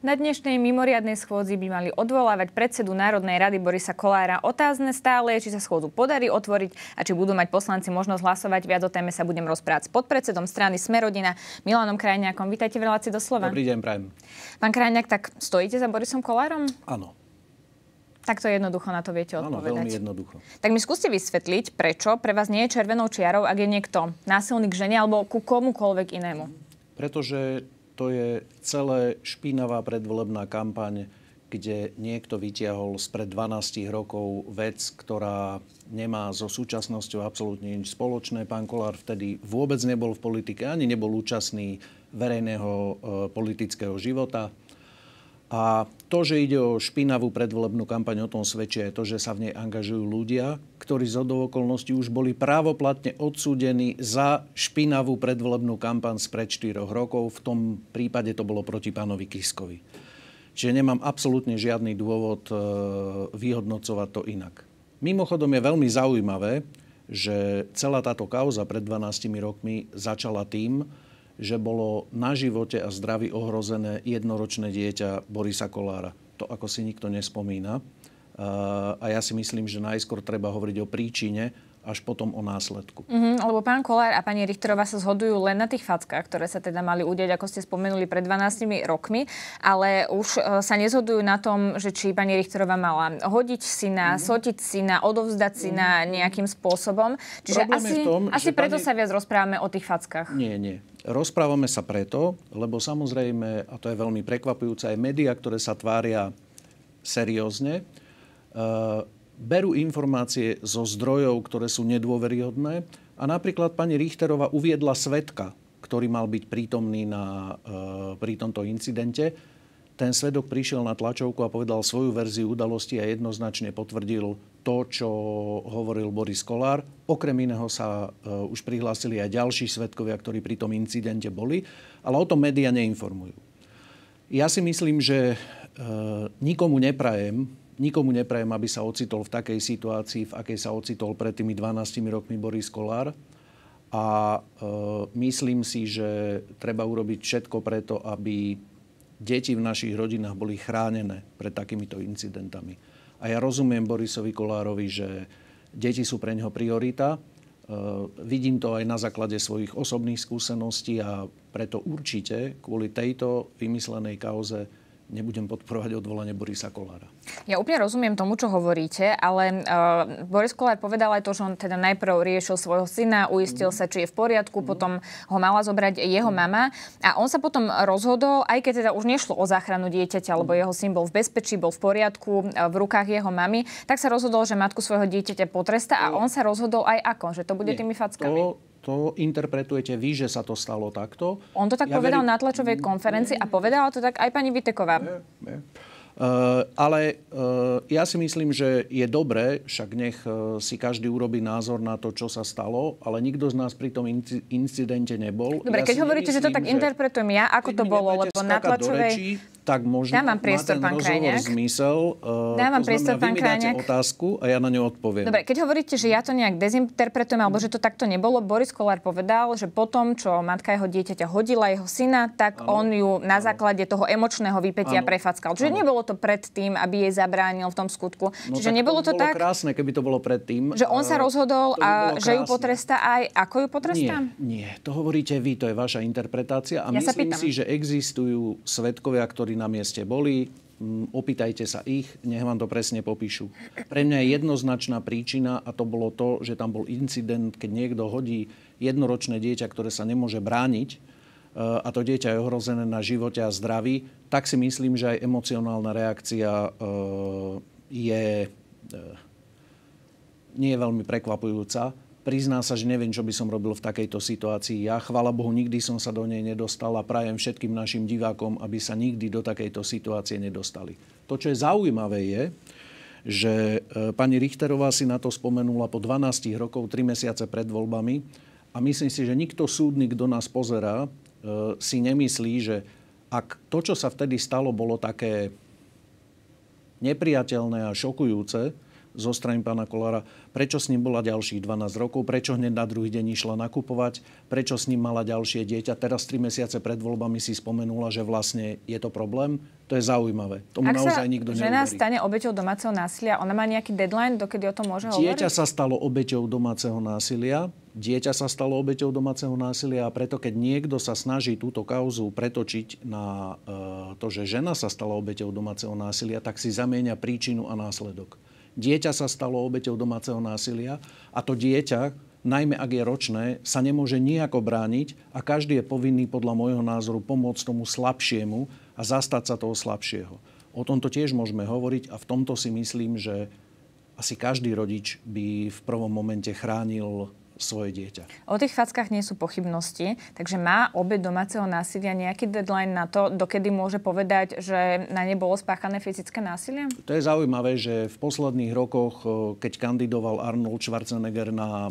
Na dnešnej mimoriadnej schôdzi by mali odvolávať predsedu Národnej rady Borisa Kolára. Otázne stále je, či sa schôdzu podarí otvoriť a či budú mať poslanci možnosť hlasovať. Viac o téme sa budem rozprávať s podpredsedom strany Smerodina Milanom Krajňákom. Vítajte v relácii do slova. Dobrý deň, prajem. Pán Krajňák, tak stojíte za Borisom Kolárom? Áno. Tak to je jednoducho na to viete odpovedať. Áno, veľmi jednoducho. Tak mi skúste vysvetliť, prečo pre vás nie je červenou čiarou, ak je niekto násilný k žene alebo ku komukoľvek inému. Pretože to je celé špinavá predvolebná kampaň, kde niekto vytiahol spred 12 rokov vec, ktorá nemá so súčasnosťou absolútne nič spoločné. Pán Kolár vtedy vôbec nebol v politike, ani nebol účastný verejného eh, politického života a to, že ide o špinavú predvolebnú kampaň, o tom svedčia aj to, že sa v nej angažujú ľudia, ktorí z okolností už boli právoplatne odsúdení za špinavú predvolebnú kampaň spred 4 rokov. V tom prípade to bolo proti pánovi Kiskovi. Čiže nemám absolútne žiadny dôvod e, vyhodnocovať to inak. Mimochodom je veľmi zaujímavé, že celá táto kauza pred 12 rokmi začala tým, že bolo na živote a zdraví ohrozené jednoročné dieťa Borisa Kolára. To ako si nikto nespomína. A ja si myslím, že najskôr treba hovoriť o príčine až potom o následku. Mm-hmm, lebo pán Kolár a pani Richterová sa zhodujú len na tých fackách, ktoré sa teda mali udeť, ako ste spomenuli, pred 12 rokmi, ale už e, sa nezhodujú na tom, že či pani Richterová mala hodiť na, mm-hmm. sotiť na, odovzdať syna mm-hmm. nejakým spôsobom. Čiže Problém asi, tom, asi preto pani... sa viac rozprávame o tých fackách. Nie, nie. Rozprávame sa preto, lebo samozrejme, a to je veľmi prekvapujúce, aj médiá, ktoré sa tvária seriózne, e, berú informácie zo zdrojov, ktoré sú nedôveryhodné. A napríklad pani Richterová uviedla svetka, ktorý mal byť prítomný na, e, pri tomto incidente ten svedok prišiel na tlačovku a povedal svoju verziu udalosti a jednoznačne potvrdil to, čo hovoril Boris Kolár. Okrem iného sa e, už prihlásili aj ďalší svedkovia, ktorí pri tom incidente boli, ale o tom médiá neinformujú. Ja si myslím, že e, nikomu neprajem, nikomu neprajem, aby sa ocitol v takej situácii, v akej sa ocitol pred tými 12 rokmi Boris Kolár. A e, myslím si, že treba urobiť všetko preto, aby deti v našich rodinách boli chránené pred takýmito incidentami. A ja rozumiem Borisovi Kolárovi, že deti sú pre neho priorita. E, vidím to aj na základe svojich osobných skúseností a preto určite kvôli tejto vymyslenej kauze nebudem podporovať odvolanie Borisa Kolára. Ja úplne rozumiem tomu, čo hovoríte, ale uh, Boris Kolár povedal aj to, že on teda najprv riešil svojho syna, uistil mm. sa, či je v poriadku, mm. potom ho mala zobrať jeho mm. mama a on sa potom rozhodol, aj keď teda už nešlo o záchranu dieťaťa, lebo mhm. jeho syn bol v bezpečí, bol v poriadku, eh, v rukách jeho mamy, tak sa rozhodol, že matku svojho dieťaťa potresta a on sa rozhodol aj ako, že to bude Nie, tými fackami. To to interpretujete vy, že sa to stalo takto. On to tak ja povedal veri... na tlačovej mm. konferencii a povedala to tak aj pani Viteková. Nie, nie. Uh, eh, ale uh, ja si myslím, že je dobré, však nech uh, si každý urobí názor na to, čo sa stalo, ale nikto z nás pri tom inci- incidente nebol. Dobre, ja keď hovoríte, nemyslím, že to tak interpretujem ja, ako to bolo, lebo na tlačovej tak možno Dám priestor, má ten pán Krajňák. zmysel. Uh, Dám vám priestor, znamená, pán dáte otázku a ja na ňu odpoviem. Dobre, keď hovoríte, že ja to nejak dezinterpretujem, alebo že to takto nebolo, Boris Kolár povedal, že potom, čo matka jeho dieťaťa hodila jeho syna, tak ano. on ju na ano. základe toho emočného vypetia ano. prefackal. Čiže ano. nebolo to predtým, aby jej zabránil v tom skutku. No, Čiže nebolo to, to tak... krásne, keby to bolo predtým. Že on sa eh, rozhodol a že ju potrestá aj... Ako ju potrestá? Nie, nie, to hovoríte vy, to je vaša interpretácia. A ja myslím si, že existujú svetkovia, ktorí ktorí na mieste boli, opýtajte sa ich, nech vám to presne popíšu. Pre mňa je jednoznačná príčina a to bolo to, že tam bol incident, keď niekto hodí jednoročné dieťa, ktoré sa nemôže brániť e, a to dieťa je ohrozené na živote a zdraví, tak si myslím, že aj emocionálna reakcia e, je e, nie je veľmi prekvapujúca Prizná sa, že neviem, čo by som robil v takejto situácii. Ja, chvala Bohu, nikdy som sa do nej nedostal a prajem všetkým našim divákom, aby sa nikdy do takejto situácie nedostali. To, čo je zaujímavé, je, že e, pani Richterová si na to spomenula po 12 rokov, 3 mesiace pred voľbami a myslím si, že nikto súdny, kto nás pozerá, e, si nemyslí, že ak to, čo sa vtedy stalo, bolo také nepriateľné a šokujúce, zo strany pána Kolára, prečo s ním bola ďalších 12 rokov, prečo hneď na druhý deň išla nakupovať, prečo s ním mala ďalšie dieťa. Teraz 3 mesiace pred voľbami si spomenula, že vlastne je to problém. To je zaujímavé. Tomu Ak naozaj nikto neuverí. žena neuverí. stane obeťou domáceho násilia, ona má nejaký deadline, dokedy o tom môže dieťa hovoriť? Dieťa sa stalo obeťou domáceho násilia. Dieťa sa stalo obeťou domáceho násilia a preto, keď niekto sa snaží túto kauzu pretočiť na e, to, že žena sa stala obeťou domáceho násilia, tak si zamieňa príčinu a následok. Dieťa sa stalo obeťou domáceho násilia a to dieťa, najmä ak je ročné, sa nemôže nejako brániť a každý je povinný podľa môjho názoru pomôcť tomu slabšiemu a zastať sa toho slabšieho. O tomto tiež môžeme hovoriť a v tomto si myslím, že asi každý rodič by v prvom momente chránil svoje dieťa. O tých fackách nie sú pochybnosti, takže má obe domáceho násilia nejaký deadline na to, dokedy môže povedať, že na ne bolo spáchané fyzické násilie? To je zaujímavé, že v posledných rokoch, eh, keď kandidoval Arnold Schwarzenegger na e,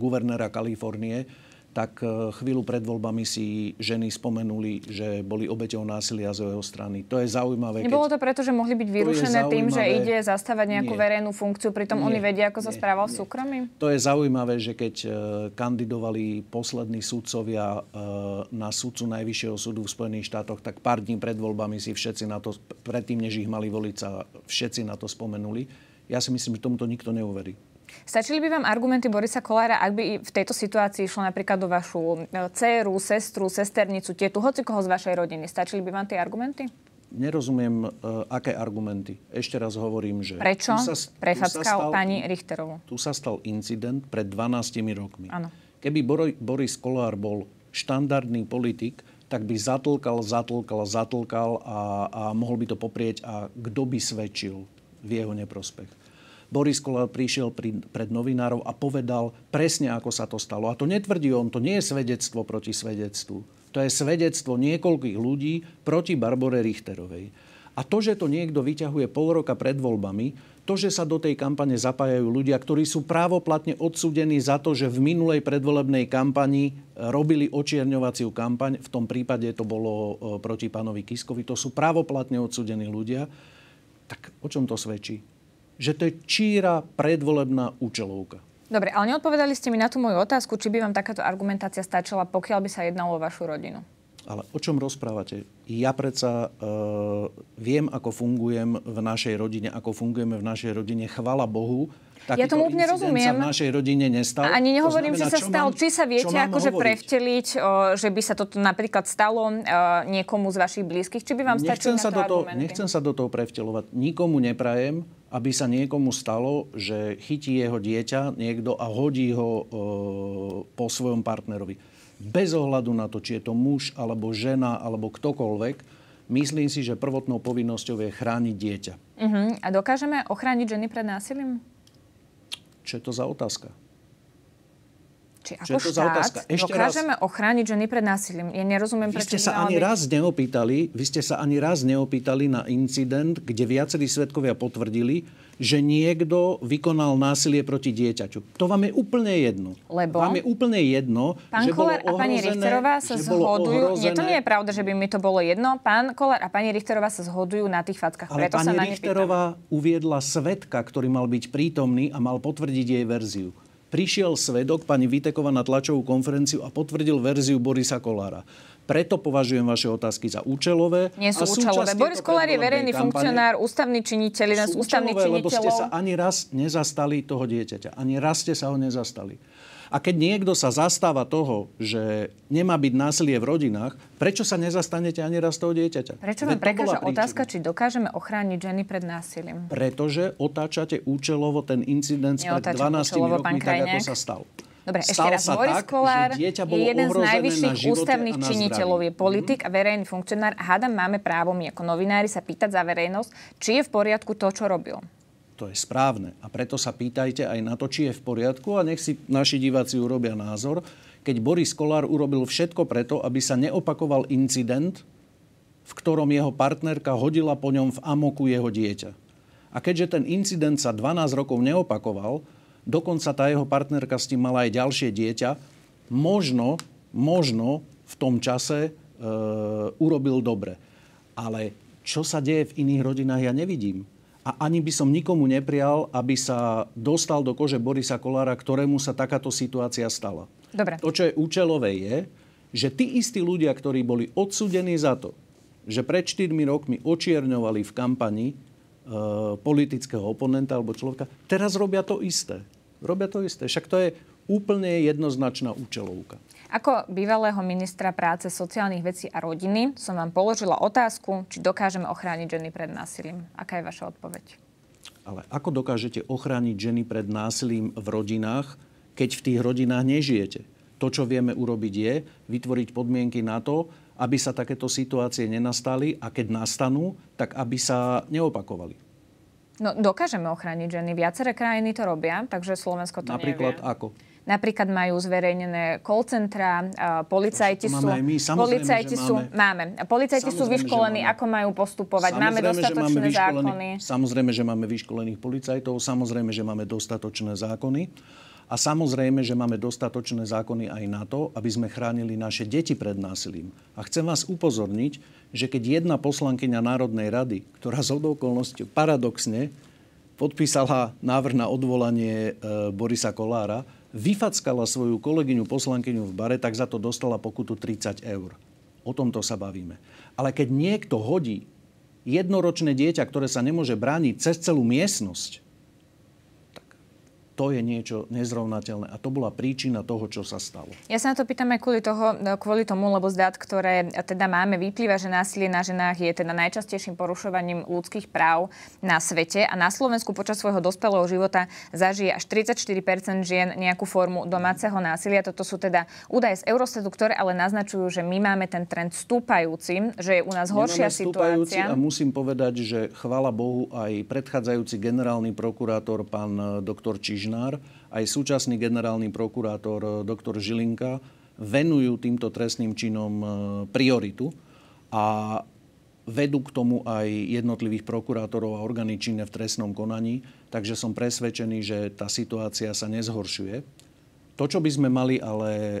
guvernéra Kalifornie, tak e, chvíľu pred voľbami si ženy spomenuli, že boli obeťou násilia z jeho strany. To je zaujímavé. Nebolo to preto, že mohli byť vyrušené tým, že ide zastávať nejakú Nie. verejnú funkciu, pritom Nie. oni vedia, ako sa správal v súkromí? To je zaujímavé, že keď e, kandidovali poslední sudcovia e, na sudcu Najvyššieho súdu v Spojených štátoch, tak pár dní pred voľbami si všetci na to, predtým, než ich mali voliť, sa všetci na to spomenuli. Ja si myslím, že tomuto nikto neuverí. Stačili by vám argumenty Borisa Kolára, ak by v tejto situácii išlo napríklad do vašu e, dceru, sestru, sesternicu, tietu, hoci koho z vašej rodiny. Stačili by vám tie argumenty? Nerozumiem, uh, aké argumenty. Ešte raz hovorím, že... Prečo? Prefackal tu sa stal, pani Richterovu? Tu sa stal incident pred 12 rokmi. Ano. Keby Boroj, Boris Kolár bol štandardný politik, tak by zatlkal, zatlkal, zatlkal a, a mohol by to poprieť a kto by svedčil v jeho neprospech. Boris Kolár prišiel pri, pred novinárov a povedal presne, ako sa to stalo. A to netvrdí on, to nie je svedectvo proti svedectvu. To je svedectvo niekoľkých ľudí proti Barbore Richterovej. A to, že to niekto vyťahuje pol roka pred voľbami, to, že sa do tej kampane zapájajú ľudia, ktorí sú právoplatne odsudení za to, že v minulej predvolebnej kampani eh, robili očierňovaciu kampaň, v tom prípade to bolo eh, proti pánovi Kiskovi, to sú právoplatne odsudení ľudia, tak o čom to svedčí? že to je číra predvolebná účelovka. Dobre, ale neodpovedali ste mi na tú moju otázku, či by vám takáto argumentácia stačila, pokiaľ by sa jednalo o vašu rodinu. Ale o čom rozprávate? Ja predsa e, viem, ako fungujem v našej rodine, ako fungujeme v našej rodine. Chvala Bohu, Takýto ja tomu úplne rozumiem. sa v našej rodine nestal. A ani nehovorím, znamená, že sa stal. Mám, či sa viete akože hovoriť? prevteliť, o, eh, že by sa toto napríklad stalo o, eh, niekomu z vašich blízkych? Či by vám nechcem stačilo sa na to do toho, Nechcem sa do toho prevtelovať. Nikomu neprajem, aby sa niekomu stalo, že chytí jeho dieťa niekto a hodí ho e, po svojom partnerovi. Bez ohľadu na to, či je to muž, alebo žena, alebo ktokoľvek, myslím si, že prvotnou povinnosťou je chrániť dieťa. Uh-huh. A dokážeme ochrániť ženy pred násilím? Čo je to za otázka? Či ako Čo je to štát Ešte dokážeme raz, ochrániť ženy pred násilím? Ja nerozumiem, vy prečo ste sa ani byť... raz neopýtali, Vy ste sa ani raz neopýtali na incident, kde viacerí svetkovia potvrdili, že niekto vykonal násilie proti dieťaťu. To vám je úplne jedno. Lebo? Vám je úplne jedno, Pán že Koler bolo ohrozené, a pani Richterová sa zhodujú. Ohrozené... Nie, to nie je pravda, že by mi to bolo jedno. Pán Koler a pani Richterová sa zhodujú na tých fackách. Ale Preto pani sa Richterová uviedla svetka, ktorý mal byť prítomný a mal potvrdiť jej verziu prišiel svedok pani Vitekova na tlačovú konferenciu a potvrdil verziu Borisa Kolára. Preto považujem vaše otázky za účelové. Nie sú a účelové. Boris Kolár je verejný kampane, funkcionár, ústavný činiteľ, jeden z ústavných činiteľov. Lebo ste sa ani raz nezastali toho dieťaťa. Ani raz ste sa ho nezastali. A keď niekto sa zastáva toho, že nemá byť násilie v rodinách, prečo sa nezastanete ani raz toho dieťaťa? Prečo vám prekáža otázka, či dokážeme ochrániť ženy pred násilím? Pretože otáčate účelovo ten incident pred 12 rokmi, tak ako sa stal. Dobre, ešte raz. Boris tak, Kolár je jeden z najvyšších ústavných činiteľov, je mhm. politik mm. a verejný funkcionár. Hádam, máme právo my ako novinári sa pýtať za verejnosť, či je v poriadku to, čo robil. To je správne. A preto sa pýtajte aj na to, či je v poriadku a nech si naši diváci urobia názor, keď Boris Kolár urobil všetko preto, aby sa neopakoval incident, v ktorom jeho partnerka hodila po ňom v amoku jeho dieťa. A keďže ten incident sa 12 rokov neopakoval, dokonca tá jeho partnerka s tým mala aj ďalšie dieťa, možno, možno v tom čase e, urobil dobre. Ale čo sa deje v iných rodinách, ja nevidím a ani by som nikomu neprial, aby sa dostal do kože Borisa Kolára, ktorému sa takáto situácia stala. Dobre. To, čo je účelové, je, že tí istí ľudia, ktorí boli odsudení za to, že pred 4 rokmi očierňovali v kampani e, politického oponenta alebo človeka, teraz robia to isté. Robia to isté. Však to je úplne jednoznačná účelovka. Ako bývalého ministra práce, sociálnych vecí a rodiny som vám položila otázku, či dokážeme ochrániť ženy pred násilím. Aká je vaša odpoveď? Ale ako dokážete ochrániť ženy pred násilím v rodinách, keď v tých rodinách nežijete? To, čo vieme urobiť, je vytvoriť podmienky na to, aby sa takéto situácie nenastali a keď nastanú, tak aby sa neopakovali. No, dokážeme ochrániť ženy. Viaceré krajiny to robia, takže Slovensko to Napríklad nevie. ako? Napríklad majú zverejnené call centra, e, policajti sú... Máme aj my, samozrejme, policajti že sú, máme. Policajti samozrejme, sú vyškolení, máme. ako majú postupovať. Samozrejme, máme dostatočné máme zákony. Samozrejme, že máme vyškolených policajtov, samozrejme, že máme dostatočné zákony. A samozrejme, že máme dostatočné zákony aj na to, aby sme chránili naše deti pred násilím. A chcem vás upozorniť, že keď jedna poslankyňa Národnej rady, ktorá z okolností paradoxne podpísala návrh na odvolanie e, Borisa Kolára, vyfackala svoju kolegyňu poslankyňu v bare, tak za to dostala pokutu 30 eur. O tomto sa bavíme. Ale keď niekto hodí jednoročné dieťa, ktoré sa nemôže brániť cez celú miestnosť, to je niečo nezrovnateľné. A to bola príčina toho, čo sa stalo. Ja sa na to pýtam aj kvôli, toho, kvôli tomu, lebo z dát, ktoré teda máme, vyplýva, že násilie na ženách je teda najčastejším porušovaním ľudských práv na svete a na Slovensku počas svojho dospelého života zažije až 34 žien nejakú formu domáceho násilia. Toto sú teda údaje z Eurostatu, ktoré ale naznačujú, že my máme ten trend stúpajúci, že je u nás horšia situácia. A musím povedať, že chvála Bohu aj predchádzajúci generálny prokurátor, pán doktor Čižná, Kočnár, aj súčasný generálny prokurátor eh, doktor Žilinka venujú týmto trestným činom eh, prioritu a vedú k tomu aj jednotlivých prokurátorov a orgány činné v trestnom konaní, takže som presvedčený, že tá situácia sa nezhoršuje. To, čo by sme mali ale eh,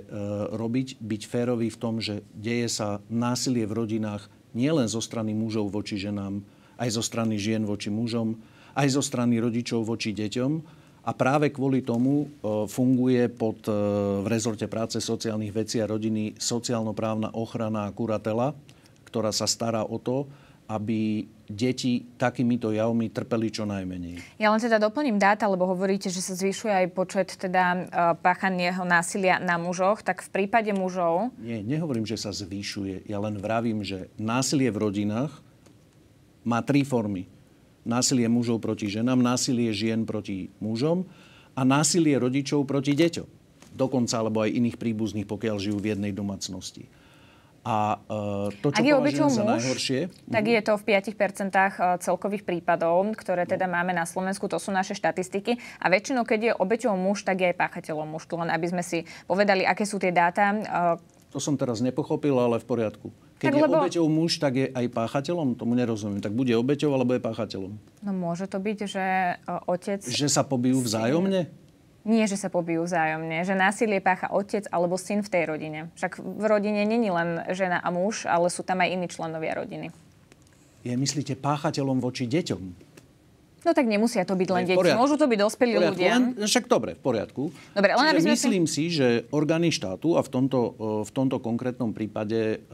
robiť, byť férovi v tom, že deje sa násilie v rodinách nielen zo strany mužov voči ženám, aj zo strany žien voči mužom, aj zo strany rodičov voči deťom, a práve kvôli tomu e, funguje pod, e, v rezorte práce, sociálnych vecí a rodiny sociálno-právna ochrana a kuratela, ktorá sa stará o to, aby deti takýmito javmi trpeli čo najmenej. Ja len teda doplním dáta, lebo hovoríte, že sa zvyšuje aj počet teda e, páchaného násilia na mužoch, tak v prípade mužov... Nie, nehovorím, že sa zvyšuje. Ja len vravím, že násilie v rodinách má tri formy násilie mužov proti ženám, násilie žien proti mužom a násilie rodičov proti deťom. Dokonca alebo aj iných príbuzných, pokiaľ žijú v jednej domácnosti. A e, to, čo Ak je obeťou muž, najhoršie, tak mhm. je to v 5% e, celkových prípadov, ktoré teda no. máme na Slovensku, to sú naše štatistiky. A väčšinou, keď je obeťou muž, tak je aj páchateľom muž. len aby sme si povedali, aké sú tie dáta. E, to som teraz nepochopil, ale v poriadku. Keď tak, je lebo... obeťou muž, tak je aj páchateľom? Tomu nerozumiem. Tak bude obeťou alebo je páchateľom? No môže to byť, že e, otec... Že sa pobijú vzájomne? Nie, že sa pobijú vzájomne, že násilie pácha otec alebo syn v tej rodine. Však v rodine není len žena a muž, ale sú tam aj iní členovia rodiny. Je, myslíte, páchateľom voči deťom? No tak nemusia to byť len deti, môžu to byť dospelí ľudia. Len, však dobre, v poriadku. Dobre, len aby sme myslím si, že orgány štátu, a v tomto, e, v tomto konkrétnom prípade e,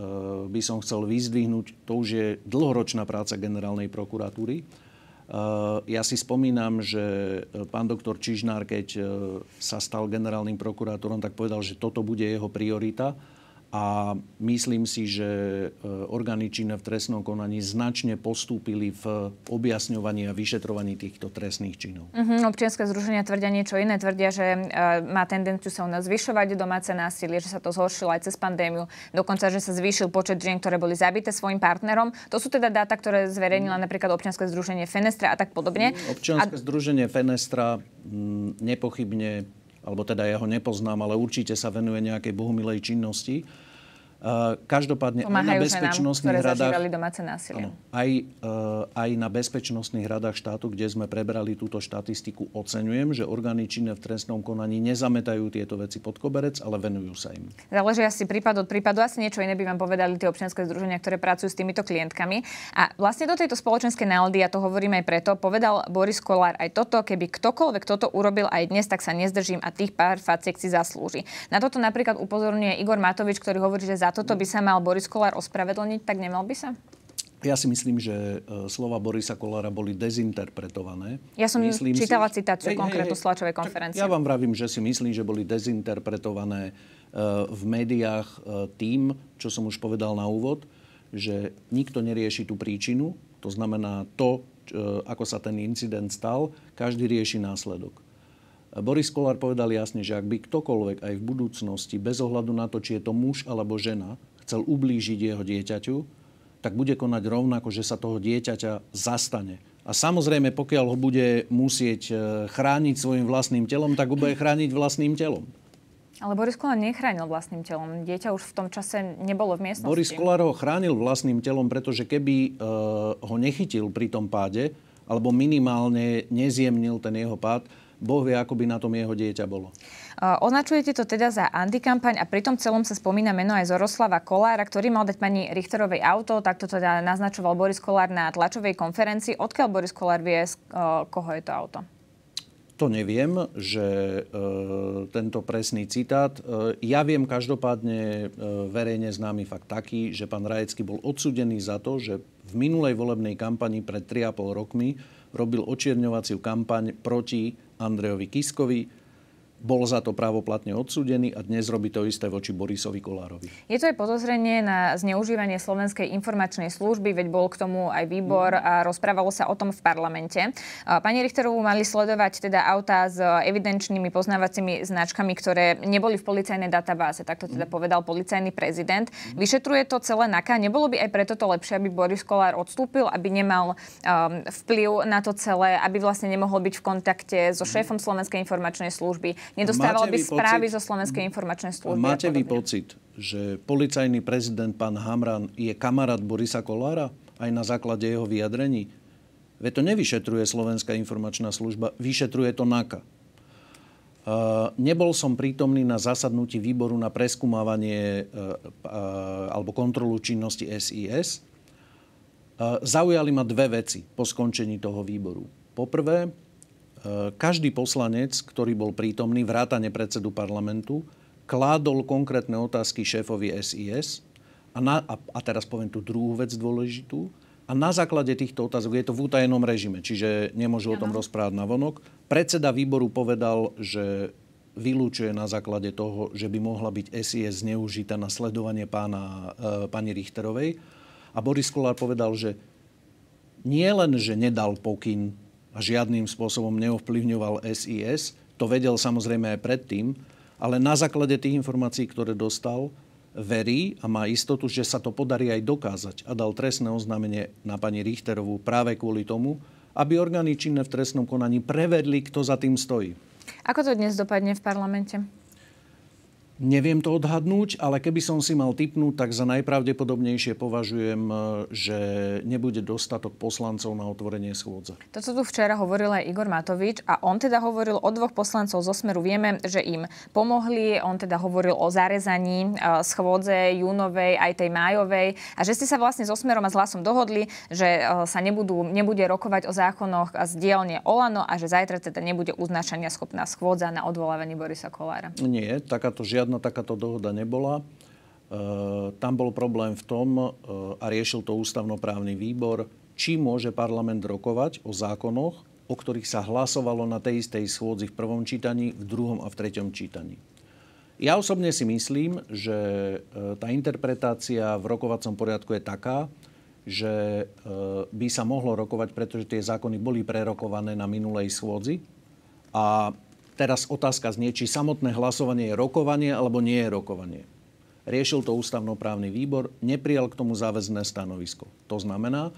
by som chcel vyzdvihnúť, to už je dlhoročná práca generálnej prokuratúry. E, ja si spomínam, že pán doktor Čižnár, keď sa stal generálnym prokurátorom, tak povedal, že toto bude jeho priorita a myslím si, že e, orgány činné v trestnom konaní značne postúpili v objasňovaní a vyšetrovaní týchto trestných činov. Uh-huh. Mhm, Občianské združenia tvrdia niečo iné. Tvrdia, že uh, má tendenciu sa u nás zvyšovať domáce násilie, že sa to zhoršilo aj cez pandémiu. Dokonca, že sa zvýšil počet žien, ktoré boli zabité svojim partnerom. To sú teda dáta, ktoré zverejnila mm. napríklad občianske združenie Fenestra a tak podobne. Mm, občianske a... združenie Fenestra m, mm, nepochybne alebo teda ja ho nepoznám, ale určite sa venuje nejakej bohumilej činnosti Eh, každopádne aj na bezpečnostných ženám, radách... domáce násilie. Áno, aj, eh, aj na bezpečnostných radách štátu, kde sme prebrali túto štatistiku, oceňujem, že orgány činné v trestnom konaní nezametajú tieto veci pod koberec, ale venujú sa im. Záleží asi prípad od prípadu. Asi niečo iné by vám povedali tie občianske združenia, ktoré pracujú s týmito klientkami. A vlastne do tejto spoločenskej náldy, a to hovorím aj preto, povedal Boris Kolár aj toto, keby ktokoľvek toto urobil aj dnes, tak sa nezdržím a tých pár faciek si zaslúži. Na toto napríklad upozorňuje Igor Matovič, ktorý hovorí, že za za toto by sa mal Boris Kolár ospravedlniť, tak nemal by sa? Ja si myslím, že e, slova Borisa Kolára boli dezinterpretované. Ja som myslím čítala si... citáciu konkrétnu z tlačovej konferencie. Ja vám vravím, že si myslím, že boli dezinterpretované e, v médiách e, tým, čo som už povedal na úvod, že nikto nerieši tú príčinu, to znamená to, ako sa ten incident stal, každý rieši následok. Boris Kolár povedal jasne, že ak by ktokoľvek aj v budúcnosti, bez ohľadu na to, či je to muž alebo žena, chcel ublížiť jeho dieťaťu, tak bude konať rovnako, že sa toho dieťaťa zastane. A samozrejme, pokiaľ ho bude musieť e, chrániť svojim vlastným telom, tak ho bude chrániť vlastným telom. Ale Boris Kolár nechránil vlastným telom. Dieťa už v tom čase nebolo v miestnosti. Boris Kolár ho chránil vlastným telom, pretože keby e, ho nechytil pri tom páde, alebo minimálne nezjemnil ten jeho pád, Boh vie, ako by na tom jeho dieťa bolo. Označujete to teda za antikampaň a tom celom sa spomína meno aj Zoroslava Kolára, ktorý mal dať pani Richterovej auto, tak to teda naznačoval Boris Kolár na tlačovej konferencii. Odkiaľ Boris Kolár vie, e, koho je to auto? To neviem, že e, tento presný citát. E, ja viem každopádne e, verejne známy fakt taký, že pán Rajecký bol odsudený za to, že v minulej volebnej kampani pred 3,5 rokmi robil očierňovaciu kampaň proti Andrejovi Kiskovi bol za to právoplatne odsúdený a dnes robí to isté voči Borisovi Kolárovi. Je to aj podozrenie na zneužívanie Slovenskej informačnej služby, veď bol k tomu aj výbor a rozprávalo sa o tom v parlamente. Pani Richterovú mali sledovať teda autá s evidenčnými poznávacími značkami, ktoré neboli v policajnej databáze, tak to teda mhm. povedal policajný prezident. Vyšetruje to celé NAKA. Nebolo by aj preto to lepšie, aby Boris Kolár odstúpil, aby nemal um, vplyv na to celé, aby vlastne nemohol byť v kontakte so šéfom Slovenskej informačnej služby nedostával by správy pocit, zo Slovenskej informačnej služby. Máte vy pocit, že policajný prezident pán Hamran je kamarát Borisa Kolára aj na základe jeho vyjadrení? Veď to nevyšetruje Slovenská informačná služba, vyšetruje to NAKA. Uh, nebol som prítomný na zasadnutí výboru na preskúmávanie uh, e, uh, alebo kontrolu činnosti SIS. Zaujali ma dve veci po skončení toho výboru. Poprvé, každý poslanec, ktorý bol prítomný, vrátane predsedu parlamentu, kládol konkrétne otázky šéfovi SIS a, na, a, a teraz poviem tú druhú vec dôležitú, a na základe týchto otázok, je to v útajenom režime, čiže nemôžu o tom rozprávať na vonok, predseda výboru povedal, že vylúčuje na základe toho, že by mohla byť SIS zneužitá na sledovanie pána, e, pani Richterovej. A Boris Kolár povedal, že nie len, že nedal pokyn a žiadnym spôsobom neovplyvňoval SIS. To vedel samozrejme aj predtým, ale na základe tých informácií, ktoré dostal, verí a má istotu, že sa to podarí aj dokázať a dal trestné oznámenie na pani Richterovú práve kvôli tomu, aby orgány činné v trestnom konaní prevedli, kto za tým stojí. Ako to dnes dopadne v parlamente? Neviem to odhadnúť, ale keby som si mal typnúť, tak za najpravdepodobnejšie považujem, e, že nebude dostatok poslancov na otvorenie schôdze. co tu včera hovoril aj Igor Matovič a on teda hovoril o dvoch poslancov zo Smeru. Vieme, že im pomohli, on teda hovoril o zarezaní e, schôdze júnovej aj tej májovej a že ste sa vlastne so Smerom a s Hlasom dohodli, že e, sa nebudú, nebude rokovať o zákonoch z dielne Olano a že zajtra teda nebude uznačania schopná schôdza na odvolávanie Borisa Kolára. Nie, takáto žiad žiadna takáto dohoda nebola. E, tam bol problém v tom, e, a riešil to ústavnoprávny výbor, či môže parlament rokovať o zákonoch, o ktorých sa hlasovalo na tej istej schôdzi v prvom čítaní, v druhom a v treťom čítaní. Ja osobne si myslím, že e, tá interpretácia v rokovacom poriadku je taká, že by sa mohlo rokovať, pretože tie zákony boli prerokované na minulej schôdzi a Teraz otázka znie, či samotné hlasovanie je rokovanie alebo nie je rokovanie. Riešil to ústavnoprávny výbor, neprijal k tomu záväzné stanovisko. To znamená, e,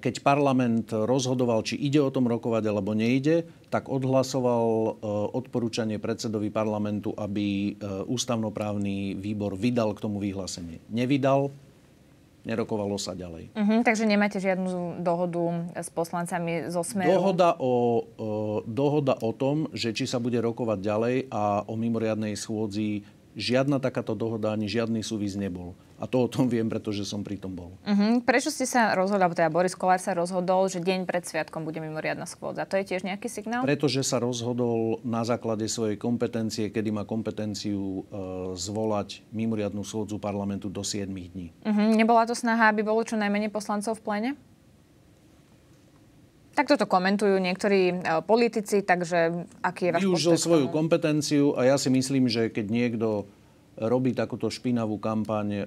keď parlament rozhodoval, či ide o tom rokovať alebo neide, tak odhlasoval e, odporúčanie predsedovi parlamentu, aby e, ústavnoprávny výbor vydal k tomu vyhlásenie. Nevydal, nerokovalo sa ďalej. Uh-huh, takže nemáte žiadnu dohodu s poslancami zo Smeru? Dohoda o, dohoda o tom, že či sa bude rokovať ďalej a o mimoriadnej schôdzi žiadna takáto dohoda ani žiadny súvis nebol. A to o tom viem, pretože som pri tom bol. Uh-huh. Prečo ste sa rozhodli, alebo teda Boris Kolár sa rozhodol, že deň pred sviatkom bude mimoriadna schôdza? To je tiež nejaký signál? Pretože sa rozhodol na základe svojej kompetencie, kedy má kompetenciu e, zvolať mimoriadnu schôdzu parlamentu do 7 dní. Uh-huh. Nebola to snaha, aby bolo čo najmenej poslancov v plene? Tak toto komentujú niektorí e, politici, takže aký je váš Využil svoju kompetenciu a ja si myslím, že keď niekto robí takúto špinavú kampaň e,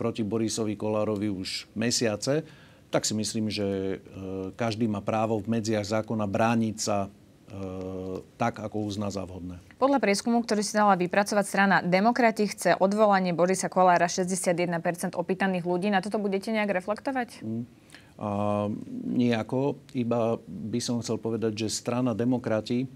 proti Borisovi Kolárovi už mesiace, tak si myslím, že e, každý má právo v medziach zákona brániť sa e, tak, ako uzná za vhodné. Podľa prieskumu, ktorý si dala vypracovať strana Demokrati, chce odvolanie Borisa Kolára 61% opýtaných ľudí. Na toto budete nejak reflektovať? Mm a ehm, nejako, iba by som chcel povedať, že strana demokrati, e,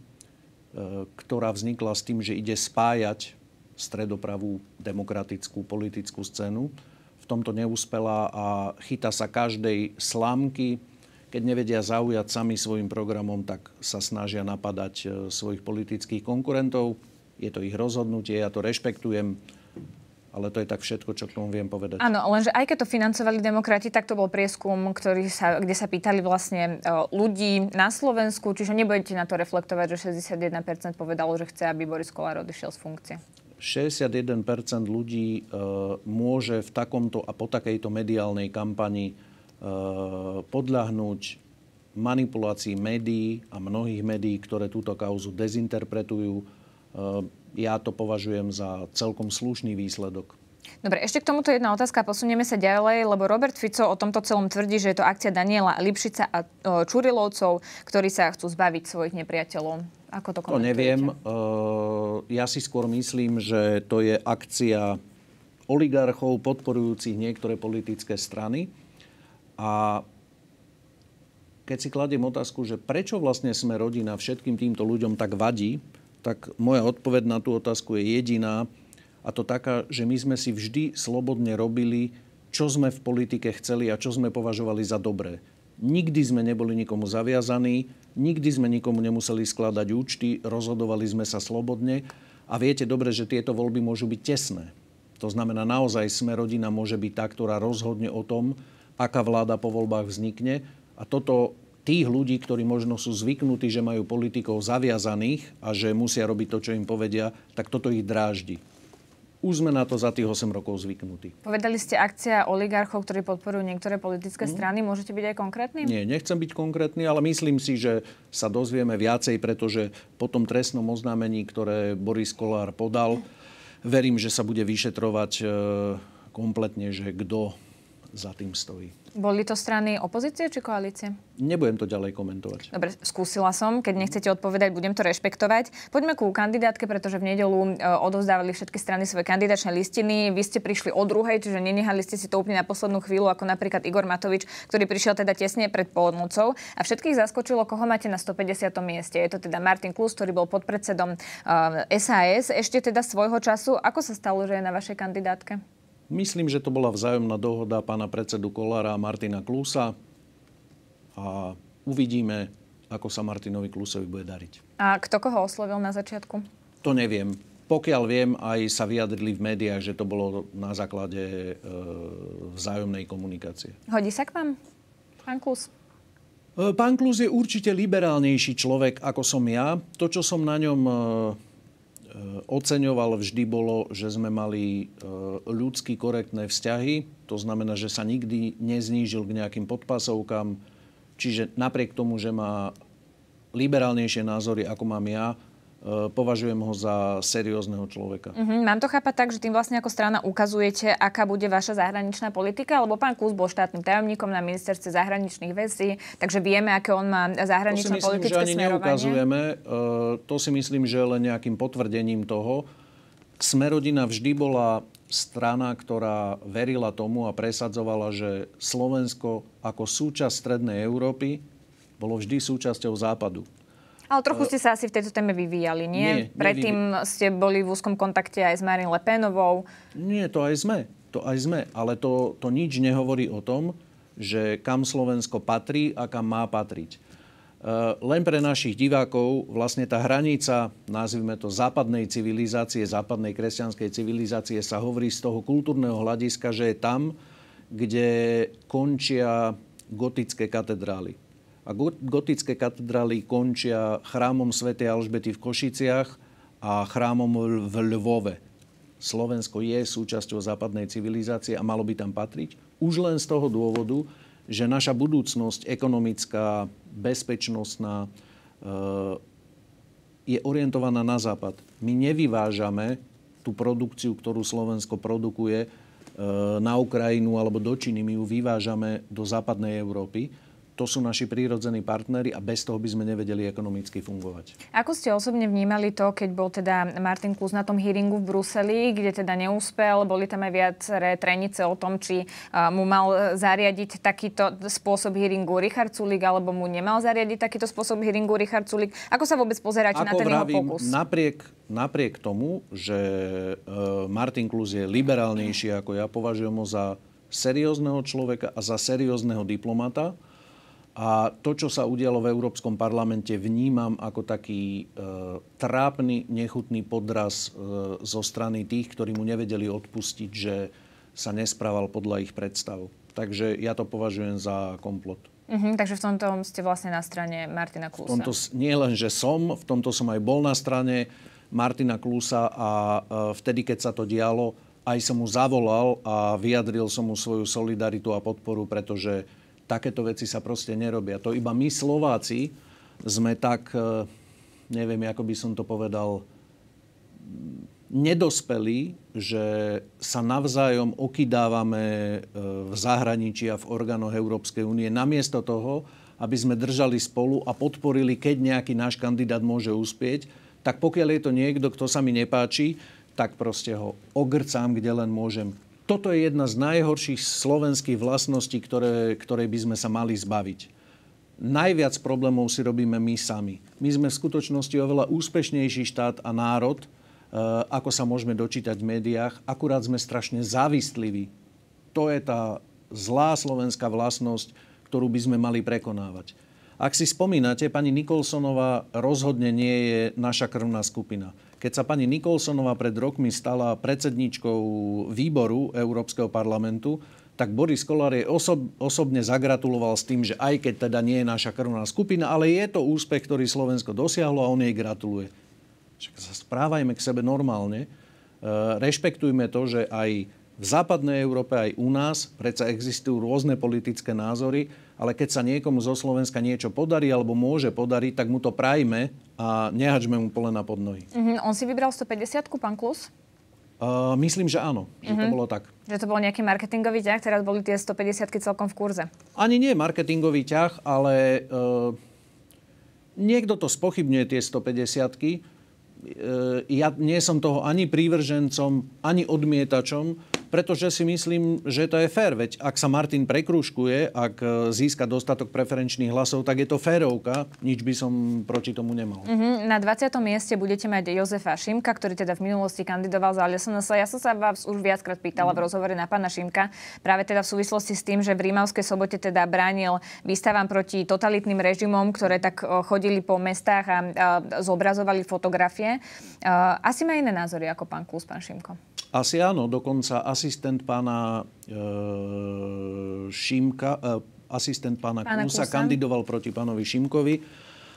ktorá vznikla s tým, že ide spájať stredopravú demokratickú politickú scénu, v tomto neúspela a chyta sa každej slámky. Keď nevedia zaujať sami svojim programom, tak sa snažia napadať e, svojich politických konkurentov. Je to ich rozhodnutie, ja to rešpektujem ale to je tak všetko, čo k tomu viem povedať. Áno, lenže aj keď to financovali demokrati, tak to bol prieskum, ktorý sa, kde sa pýtali vlastne e, ľudí na Slovensku, čiže nebudete na to reflektovať, že 61% povedalo, že chce, aby Boris Kolár odišiel z funkcie. 61% ľudí e, môže v takomto a po takejto mediálnej kampani e, podľahnúť manipulácii médií a mnohých médií, ktoré túto kauzu dezinterpretujú. E, ja to považujem za celkom slušný výsledok. Dobre, ešte k tomuto jedna otázka, posunieme sa ďalej, lebo Robert Fico o tomto celom tvrdí, že je to akcia Daniela Lipšica a Čurilovcov, ktorí sa chcú zbaviť svojich nepriateľov. Ako to komentujete? To neviem. E, ja si skôr myslím, že to je akcia oligarchov podporujúcich niektoré politické strany. A keď si kladiem otázku, že prečo vlastne sme rodina všetkým týmto ľuďom tak vadí, tak moja odpoveď na tú otázku je jediná, a to taká, že my sme si vždy slobodne robili, čo sme v politike chceli a čo sme považovali za dobré. Nikdy sme neboli nikomu zaviazaní, nikdy sme nikomu nemuseli skladať účty, rozhodovali sme sa slobodne a viete dobre, že tieto voľby môžu byť tesné. To znamená, naozaj sme rodina môže byť tá, ktorá rozhodne o tom, aká vláda po voľbách vznikne. A toto tých ľudí, ktorí možno sú zvyknutí, že majú politikov zaviazaných a že musia robiť to, čo im povedia, tak toto ich dráždi. Už sme na to za tých 8 rokov zvyknutí. Povedali ste akcia oligarchov, ktorí podporujú niektoré politické mhm. strany. Môžete byť aj konkrétny? Nie, nechcem byť konkrétny, ale myslím si, že sa dozvieme viacej, pretože po tom trestnom oznámení, ktoré Boris Kolár podal, verím, že sa bude vyšetrovať eh, kompletne, že kto za tým stojí. Boli to strany opozície či koalície? Nebudem to ďalej komentovať. Dobre, skúsila som. Keď nechcete odpovedať, budem to rešpektovať. Poďme ku kandidátke, pretože v nedelu e, odovzdávali všetky strany svoje kandidačné listiny. Vy ste prišli o druhej, čiže nenehali ste si to úplne na poslednú chvíľu, ako napríklad Igor Matovič, ktorý prišiel teda tesne pred polnocou. A všetkých zaskočilo, koho máte na 150. mieste. Je to teda Martin Klus, ktorý bol podpredsedom SAS e, ešte teda svojho času. Ako sa stalo, že je na vašej kandidátke? Myslím, že to bola vzájomná dohoda pána predsedu Kolára a Martina Klusa a uvidíme, ako sa Martinovi Klusovi bude dariť. A kto koho oslovil na začiatku? To neviem. Pokiaľ viem, aj sa vyjadrili v médiách, že to bolo na základe e, vzájomnej komunikácie. Hodí sa k vám, pán Klus? E, pán Klus je určite liberálnejší človek, ako som ja. To, čo som na ňom e, Eh, oceňoval vždy bolo, že sme mali eh, ľudsky korektné vzťahy. To znamená, že sa nikdy neznížil k nejakým podpasovkám. Čiže napriek tomu, že má liberálnejšie názory, ako mám ja, Eh, považujem ho za seriózneho človeka. Uh-huh. Mám to chápať tak, že tým vlastne ako strana ukazujete, aká bude vaša zahraničná politika, lebo pán Kus bol štátnym tajomníkom na ministerstve zahraničných vecí, takže vieme, aké on má zahraničné politické smerovanie. To si myslím, že ani neukazujeme. Eh, to si myslím, že len nejakým potvrdením toho. Smerodina vždy bola strana, ktorá verila tomu a presadzovala, že Slovensko ako súčasť Strednej Európy bolo vždy súčasťou Západu. Ale trochu eh, ste sa asi v tejto téme vyvíjali, nie? nie Predtým nevyvi... ste boli v úzkom kontakte aj s Marine Le Penovou. Nie, to aj sme. To aj sme. Ale to, to nič nehovorí o tom, že kam Slovensko patrí a kam má patriť. Eh, len pre našich divákov vlastne tá hranica, nazvime to západnej civilizácie, západnej kresťanskej civilizácie sa hovorí z toho kultúrneho hľadiska, že je tam, kde končia gotické katedrály. A gotické katedrály končia chrámom Sv. Alžbety v Košiciach a chrámom v Lvove. Slovensko je súčasťou západnej civilizácie a malo by tam patriť. Už len z toho dôvodu, že naša budúcnosť ekonomická, bezpečnostná e, je orientovaná na západ. My nevyvážame tú produkciu, ktorú Slovensko produkuje e, na Ukrajinu alebo do Číny, my ju vyvážame do západnej Európy to sú naši prírodzení partnery a bez toho by sme nevedeli ekonomicky fungovať. Ako ste osobne vnímali to, keď bol teda Martin Klus na tom hearingu v Bruseli, kde teda neúspel, boli tam aj viaceré trenice o tom, či e, mu mal e, zariadiť takýto spôsob hearingu Richard Sulik, alebo mu nemal zariadiť takýto spôsob hearingu Richard Sulik. Ako sa vôbec pozeráte Ako na ten vravím, jeho pokus? Napriek, napriek tomu, že e, Martin Klus je liberálnejší ako ja, považujem ho za seriózneho človeka a za seriózneho diplomata, a to, čo sa udialo v Európskom parlamente, vnímam ako taký e, trápny, nechutný podraz e, zo strany tých, ktorí mu nevedeli odpustiť, že sa nesprával podľa ich predstav. Takže ja to považujem za komplot. Mm-hmm, takže v tomto ste vlastne na strane Martina Klusa. V tomto nie len, že som, v tomto som aj bol na strane Martina Klusa a e, vtedy, keď sa to dialo, aj som mu zavolal a vyjadril som mu svoju solidaritu a podporu, pretože Takéto veci sa proste nerobia. To iba my Slováci sme tak, e, neviem, ako by som to povedal, nedospelí, že sa navzájom okydávame e, v zahraničí a v orgánoch Európskej únie. Namiesto toho, aby sme držali spolu a podporili, keď nejaký náš kandidát môže uspieť, tak pokiaľ je to niekto, kto sa mi nepáči, tak proste ho ogrcám, kde len môžem toto je jedna z najhorších slovenských vlastností, ktoré, ktorej by sme sa mali zbaviť. Najviac problémov si robíme my sami. My sme v skutočnosti oveľa úspešnejší štát a národ, e, ako sa môžeme dočítať v médiách. Akurát sme strašne závisliví. To je tá zlá slovenská vlastnosť, ktorú by sme mali prekonávať. Ak si spomínate, pani Nikolsonová rozhodne nie je naša krvná skupina. Keď sa pani Nikolsonová pred rokmi stala predsedničkou výboru Európskeho parlamentu, tak Boris Kolár jej osob, osobne zagratuloval s tým, že aj keď teda nie je naša krvná skupina, ale je to úspech, ktorý Slovensko dosiahlo a on jej gratuluje. Však sa správajme k sebe normálne, e, rešpektujme to, že aj v západnej Európe, aj u nás predsa existujú rôzne politické názory, ale keď sa niekomu zo Slovenska niečo podarí alebo môže podariť, tak mu to prajme a nehačme mu polena pod nohy. Mm-hmm. On si vybral 150 pán Klus? Uh, myslím, že áno, že mm-hmm. to mhm. bolo tak. Že to bol nejaký marketingový ťah, teraz boli tie 150 celkom v kurze. Ani nie marketingový ťah, ale uh, niekto to spochybňuje tie 150 E, ja nie som toho ani prívržencom, ani odmietačom, pretože si myslím, že to je fér. Veď ak sa Martin prekrúškuje, ak e, získa dostatok preferenčných hlasov, tak je to férovka. Nič by som proti tomu nemal. Mm-hmm. Na 20. mieste budete mať Jozefa Šimka, ktorý teda v minulosti kandidoval za LSNS. Ja som sa vás už viackrát pýtala mm v rozhovore na pána Šimka, práve teda v súvislosti s tým, že v Rímavskej sobote teda bránil výstavám proti totalitným režimom, ktoré tak chodili po mestách a, a zobrazovali fotografie nie. Eh, asi má iné názory ako pán Klus, pán Šimko. Asi áno, dokonca asistent pána e, Šimka, e, asistent pána, pána Klusa, kandidoval proti pánovi Šimkovi.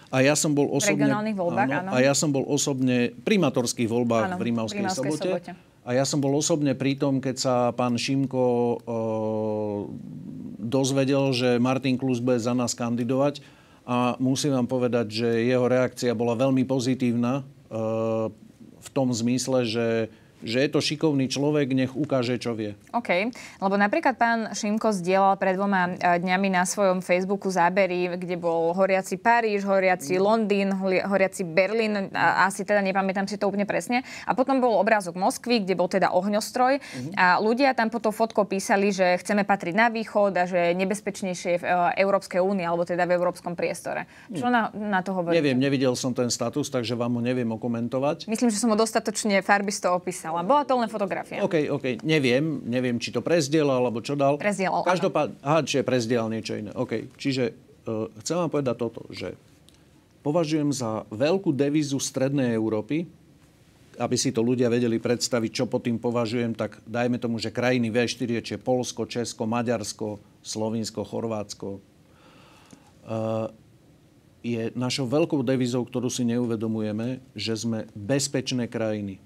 A ja som bol osobne... Regionálnych voľbách, áno, áno. A ja som bol osobne primatorských voľbách áno, v Rímavskej sobote. sobote. A ja som bol osobne pri tom, keď sa pán Šimko e, dozvedel, že Martin Klus bude za nás kandidovať. A musím vám povedať, že jeho reakcia bola veľmi pozitívna v tom zmysle, že že je to šikovný človek, nech ukáže, čo vie. OK, lebo napríklad pán Šimko zdieľal pred dvoma eh, dňami na svojom Facebooku zábery, kde bol horiaci Paríž, horiaci Londýn, horiaci Berlín, a asi teda nepamätám si to úplne presne. A potom bol obrázok Moskvy, kde bol teda ohňostroj Uh-huh. a ľudia tam potom fotko písali, že chceme patriť na východ a že nebezpečnejšie v eh, Európskej únii alebo teda v európskom priestore. Hm. Čo na, na to hovoríte? Neviem, nevidel som ten status, takže vám ho neviem okomentovať. Myslím, že som ho dostatočne farbisto opísal. Michala. Bola to len fotografia. OK, OK, neviem, neviem, či to prezdielal, alebo čo dal. Prezdielal, Každopádne, aha, čiže prezdielal niečo iné. OK, čiže uh, chcem vám povedať toto, že považujem za veľkú devizu Strednej Európy, aby si to ľudia vedeli predstaviť, čo pod tým považujem, tak dajme tomu, že krajiny V4, čiže Polsko, Česko, Maďarsko, Slovinsko, Chorvátsko, uh, je našou veľkou devizou, ktorú si neuvedomujeme, že sme bezpečné krajiny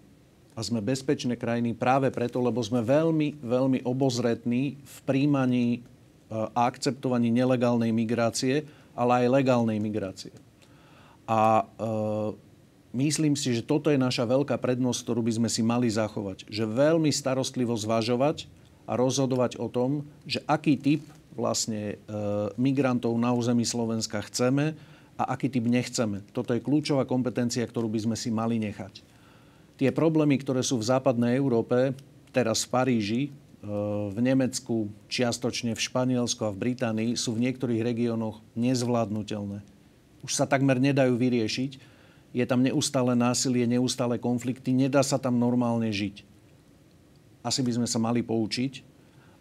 a sme bezpečné krajiny práve preto, lebo sme veľmi, veľmi obozretní v príjmaní e, a akceptovaní nelegálnej migrácie, ale aj legálnej migrácie. A e, myslím si, že toto je naša veľká prednosť, ktorú by sme si mali zachovať. Že veľmi starostlivo zvažovať a rozhodovať o tom, že aký typ vlastne e, migrantov na území Slovenska chceme a aký typ nechceme. Toto je kľúčová kompetencia, ktorú by sme si mali nechať tie problémy, ktoré sú v západnej Európe, teraz v Paríži, e, v Nemecku, čiastočne v Španielsku a v Británii, sú v niektorých regiónoch nezvládnutelné. Už sa takmer nedajú vyriešiť. Je tam neustále násilie, neustále konflikty, nedá sa tam normálne žiť. Asi by sme sa mali poučiť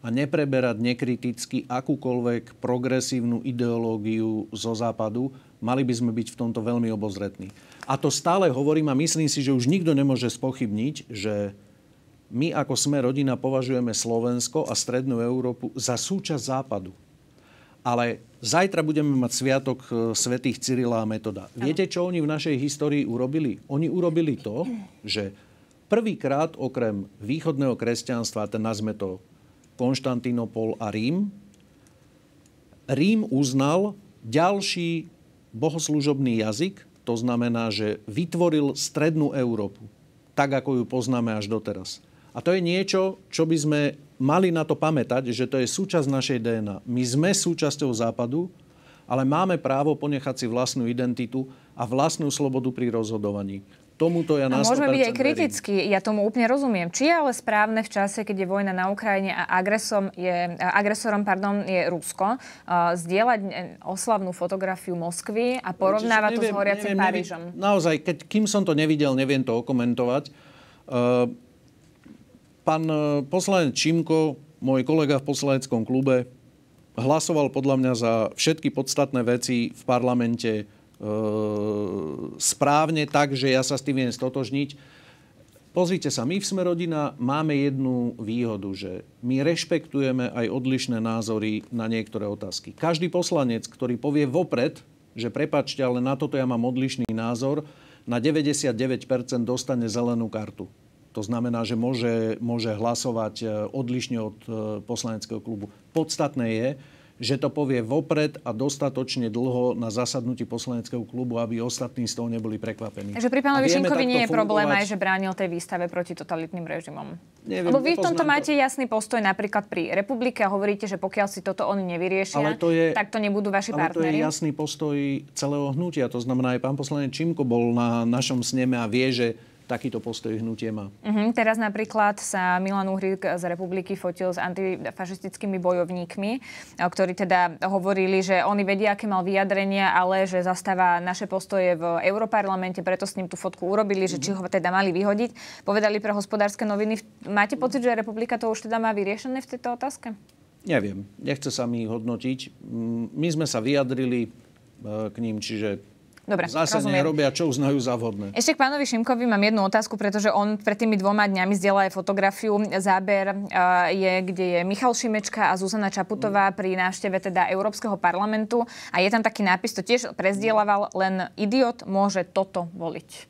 a nepreberať nekriticky akúkoľvek progresívnu ideológiu zo západu. Mali by sme byť v tomto veľmi obozretní. A to stále hovorím a myslím si, že už nikto nemôže spochybniť, že my ako sme rodina považujeme Slovensko a Strednú Európu za súčasť západu. Ale zajtra budeme mať sviatok e, svätých Cyrila a Metoda. Viete, čo oni v našej histórii urobili? Oni urobili to, že prvýkrát okrem východného kresťanstva, ten nazme to Konštantínopol a Rím. Rím uznal ďalší bohoslužobný jazyk, to znamená, že vytvoril strednú Európu, tak ako ju poznáme až doteraz. A to je niečo, čo by sme mali na to pamätať, že to je súčasť našej DNA. My sme súčasťou Západu, ale máme právo ponechať si vlastnú identitu a vlastnú slobodu pri rozhodovaní. Tomuto ja a môžeme byť aj kritickí, ja tomu úplne rozumiem. Či je ale správne v čase, keď je vojna na Ukrajine a agresom je, agresorom pardon, je Rusko, uh, zdieľať e, oslavnú fotografiu Moskvy a porovnávať to s horiacim neviem, Parížom? Neviem, naozaj, keď, kým som to nevidel, neviem to okomentovať. Uh, pán uh, poslanec Čimko, môj kolega v poslaneckom klube, hlasoval podľa mňa za všetky podstatné veci v parlamente Ehm, správne tak, že ja sa s tým viem stotožniť. Pozrite sa, my v Sme rodina máme jednu výhodu, že my rešpektujeme aj odlišné názory na niektoré otázky. Každý poslanec, ktorý povie vopred, že prepačte, ale na toto ja mám odlišný názor, na 99% dostane zelenú kartu. To znamená, že môže, môže hlasovať eh, odlišne od eh, poslaneckého klubu. Podstatné je, že to povie vopred a dostatočne dlho na zasadnutí poslaneckého klubu, aby ostatní z toho neboli prekvapení. Takže pri pánovi Šinkovi nie je fungovať... problém aj, že bránil tej výstave proti totalitným režimom. Neviem, Lebo vy v tomto máte jasný postoj napríklad pri republike a hovoríte, že pokiaľ si toto oni nevyriešia, ale to je, tak to nebudú vaši ale partneri. to je jasný postoj celého hnutia. To znamená, aj pán poslanec Čimko bol na našom sneme a vie, že takýto postoj hnutie má. Uh-huh. Teraz napríklad sa Milan Uhrík z republiky fotil s antifašistickými bojovníkmi, ktorí teda hovorili, že oni vedia, aké mal vyjadrenia, ale že zastáva naše postoje v Európarlamente, preto s ním tú fotku urobili, že či mhm. ho teda mali vyhodiť. Povedali pre hospodárske noviny. Máte pocit, že republika to už teda má vyriešené v tejto otázke? Neviem, nechce sa mi hodnotiť. My sme sa vyjadrili e, k ním, čiže Dobre, Zásadne rozumiem. robia, čo uznajú za vhodné. Ešte k pánovi Šimkovi mám jednu otázku, pretože on pred tými dvoma dňami zdieľa aj fotografiu. Záber eh, je, kde je Michal Šimečka a Zuzana Čaputová mm. pri návšteve teda Európskeho parlamentu a je tam taký nápis, to tiež prezdielaval, len idiot môže toto voliť.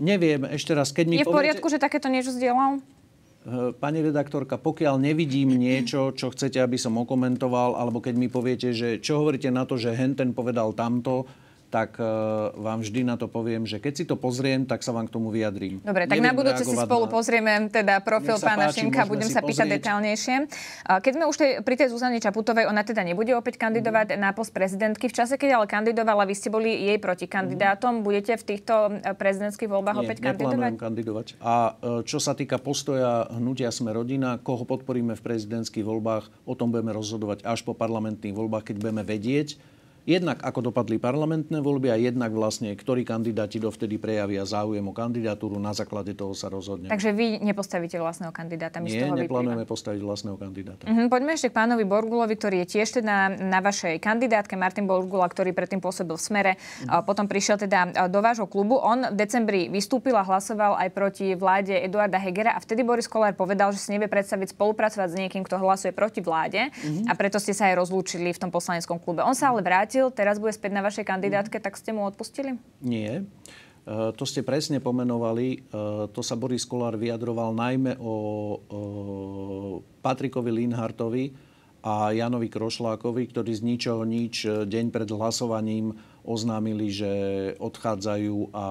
Neviem, ešte raz, keď mi Je v poviete... poriadku, že takéto niečo zdieľal? Eh, pani redaktorka, pokiaľ nevidím niečo, čo chcete, aby som okomentoval, alebo keď mi poviete, že čo hovoríte na to, že henten povedal tamto, tak e, vám vždy na to poviem, že keď si to pozriem, tak sa vám k tomu vyjadrím. Dobre, tak Neviem na budúce si spolu na... pozrieme teda profil pána páči, Šimka, budem sa pýtať detálnejšie. Keď sme už tej, pri tej Zuzane Čaputovej, ona teda nebude opäť kandidovať mm. na post prezidentky. V čase, keď ale kandidovala, vy ste boli jej protikandidátom. Mm. Budete v týchto e, prezidentských voľbách Nie, opäť kandidovať? kandidovať. A e, čo sa týka postoja hnutia Sme rodina, koho podporíme v prezidentských voľbách, o tom budeme rozhodovať až po parlamentných voľbách, keď budeme vedieť, Jednak ako dopadli parlamentné voľby a jednak vlastne, ktorí kandidáti dovtedy prejavia záujem o kandidatúru, na základe toho sa rozhodne. Takže vy nepostavíte vlastného kandidáta? My Nie, z toho neplánujeme vyplýva. postaviť vlastného kandidáta. Uh-huh, Poďme ešte k pánovi Borgulovi, ktorý je tiež teda na vašej kandidátke, Martin Borgula, ktorý predtým pôsobil v Smere, uh-huh. potom prišiel teda do vášho klubu. On v decembri vystúpil a hlasoval aj proti vláde Eduarda Hegera a vtedy Boris Kolár povedal, že si nevie predstaviť spolupracovať s niekým, kto hlasuje proti vláde uh-huh. a preto ste sa aj rozlúčili v tom poslaneckom klube. On sa ale vrátil odpustil, teraz bude späť na vašej kandidátke, tak ste mu odpustili? Nie. E, to ste presne pomenovali. E, to sa Boris Kolár vyjadroval najmä o, Patrikovi Linhartovi a Janovi Krošlákovi, ktorí z ničoho nič e, deň pred hlasovaním oznámili, že odchádzajú a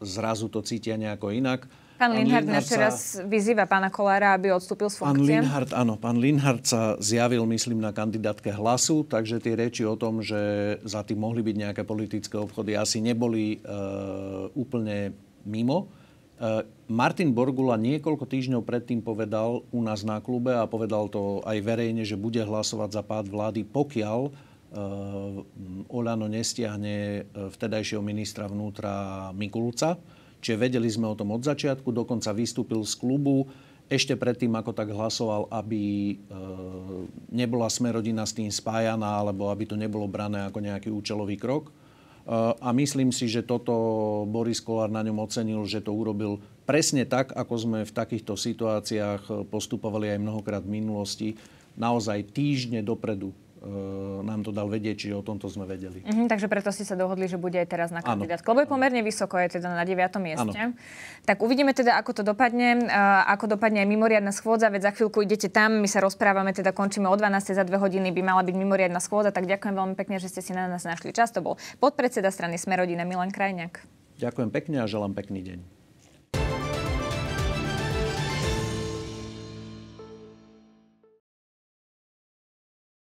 zrazu to cítia nejako inak. Pán Linhard teraz vyzýva pána Kolára, aby odstúpil z funkcie. Pán Linhardt, áno. Pán Linhardt sa zjavil, myslím, na kandidátke hlasu, takže tie reči o tom, že za tým mohli byť nejaké politické obchody, asi neboli e, úplne mimo. E, Martin Borgula niekoľko týždňov predtým povedal u nás na klube a povedal to aj verejne, že bude hlasovať za pád vlády, pokiaľ eh, Olano nestiahne vtedajšieho ministra vnútra Mikulca Čiže vedeli sme o tom od začiatku, dokonca vystúpil z klubu ešte predtým, ako tak hlasoval, aby e, nebola smerodina s tým spájaná, alebo aby to nebolo brané ako nejaký účelový krok. E, a myslím si, že toto Boris Kolár na ňom ocenil, že to urobil presne tak, ako sme v takýchto situáciách postupovali aj mnohokrát v minulosti, naozaj týždne dopredu Eh, nám to dal vedieť, či o tomto sme vedeli. Mm-hmm, takže preto ste sa dohodli, že bude aj teraz na kandidátke, lebo je pomerne vysoko, je teda na 9. mieste. Ano. Tak uvidíme teda, ako to dopadne, eh, ako dopadne aj mimoriadna schôdza, veď za chvíľku idete tam, my sa rozprávame, teda končíme o 12. za 2 hodiny by mala byť mimoriadna schôdza, tak ďakujem veľmi pekne, že ste si na nás našli čas. To bol podpredseda strany Smerodina Milan Krajňák. Ďakujem pekne a želám pekný deň.